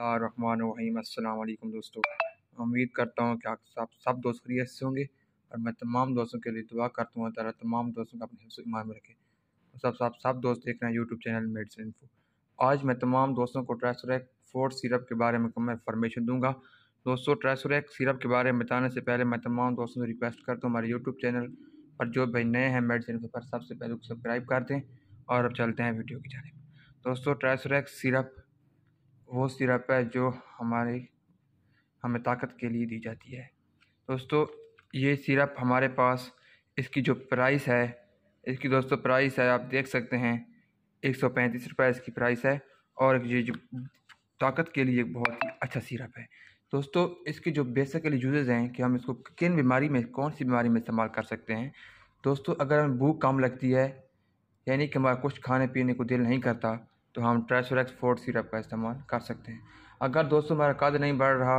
अल्लाम दोस्तों उम्मीद करता हूँ कि आप सब सब दोस्त खरीत से होंगे और मैं तमाम दोस्तों के लिए दुआ करता हूँ तरह तमाम दोस्तों का अपने ईमान में रखें सब सब सब दोस्त देख रहे हैं यूट्यूब चैनल मेडिसिन इन्फो आज मैं तमाम दोस्तों को ट्रेसोरेक फोर्थ सिरप के बारे में मुकम्मल इन्फॉर्मेशन दूँगा दोस्तों ट्रेसोरेक सिरप के बारे में बताने से पहले मैं तमाम दोस्तों से रिक्वेस्ट करता हूँ हमारे यूट्यूब चैनल पर जो भाई नए हैं मेडिसिन पर सबसे पहले सब्सक्राइब कर दें और अब चलते हैं वीडियो की जानब दोस्तों ट्रेसोरेक सिरप वो सिरप है जो हमारे हमें ताकत के लिए दी जाती है दोस्तों ये सिरप हमारे पास इसकी जो प्राइस है इसकी दोस्तों प्राइस है आप देख सकते हैं एक सौ पैंतीस रुपये इसकी प्राइस है और ये जो ताकत के लिए बहुत ही अच्छा सिरप है दोस्तों इसके जो बेसिकली यूजेज़ हैं कि हम इसको किन बीमारी में कौन सी बीमारी में इस्तेमाल कर सकते हैं दोस्तों अगर हमें भूख कम लगती है यानी कि हमारा कुछ खाने पीने को दिल नहीं करता तो हम ट्रेसोरेक्स फोर्ट सिरप का इस्तेमाल कर सकते हैं अगर दोस्तों हमारा कद नहीं बढ़ रहा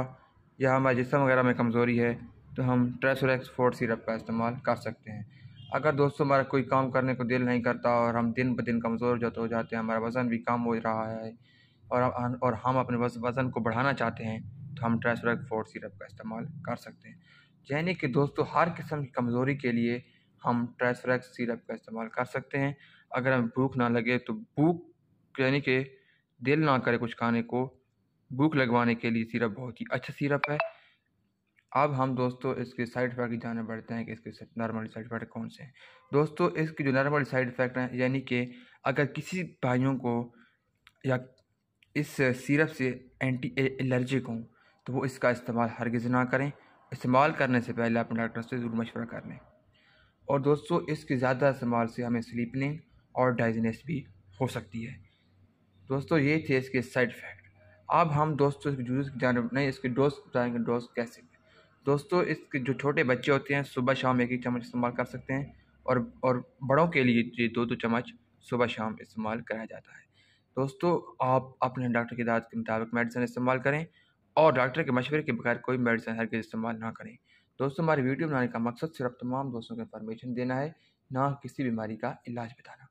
या हमारे जिसम वगैरह में कमज़ोरी है तो हम ट्रेसोरेक्स फोर्ट सिरप का इस्तेमाल कर सकते हैं अगर दोस्तों हमारा कोई काम करने को दिल नहीं करता और हम दिन ब दिन कमज़ोर जाते हो जाते हैं हमारा वज़न भी कम हो रहा है और और हम अपने वज़न को बढ़ाना चाहते हैं तो हम ट्रेसोरेक्स फोर्ट सिरप का इस्तेमाल कर सकते हैं यानी कि दोस्तों हर किस्म की कमज़ोरी के लिए हम ट्रेसोरेक्स सिरप का इस्तेमाल कर सकते हैं अगर हमें भूख ना लगे तो भूख यानी कि दिल ना करे कुछ खाने को भूख लगवाने के लिए सिरप बहुत ही अच्छा सिरप है अब हम दोस्तों इसके साइड इफ़ेक्ट की जाने बढ़ते हैं कि इसके नॉर्मल साइड इफ़ेक्ट कौन से हैं दोस्तों इसके जो नॉर्मल साइड इफ़ेक्ट हैं यानी कि अगर किसी भाइयों को या इस सिरप से एंटी एलर्जिक हों तो वो इसका इस्तेमाल हरगिज़ ना करें इस्तेमाल करने से पहले अपने डॉक्टर से ज़रूर मशवरा कर लें और दोस्तों इसके ज़्यादा इस्तेमाल से हमें स्लीपनिंग और डाइजनेस भी हो सकती है दोस्तों ये थे इसके साइड इफेक्ट अब हम दोस्तों इसके जूस की जान नहीं इसके डोज बताएंगे डोज कैसे दोस्तों इसके जो छोटे बच्चे होते हैं सुबह शाम एक ही चम्मच इस्तेमाल कर सकते हैं और और बड़ों के लिए ये दो दो चम्मच सुबह शाम इस्तेमाल कराया जाता है दोस्तों आप अपने डॉक्टर की दाद के मुताबिक मेडिसिन इस्तेमाल करें और डॉक्टर के मशवरे के बगैर कोई मेडिसिन हर इस्तेमाल ना करें दोस्तों हमारी वीडियो बनाने का मकसद सिर्फ तमाम दोस्तों को इन्फॉर्मेशन देना है ना किसी बीमारी का इलाज बताना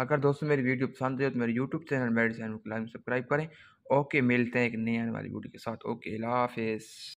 अगर दोस्तों मेरी वीडियो पसंद आए तो मेरे यूट्यूब चैनल मेडिसन को लाइक सब्सक्राइब करें ओके मिलते हैं एक नए वाली वीडियो के साथ ओके हाफिज़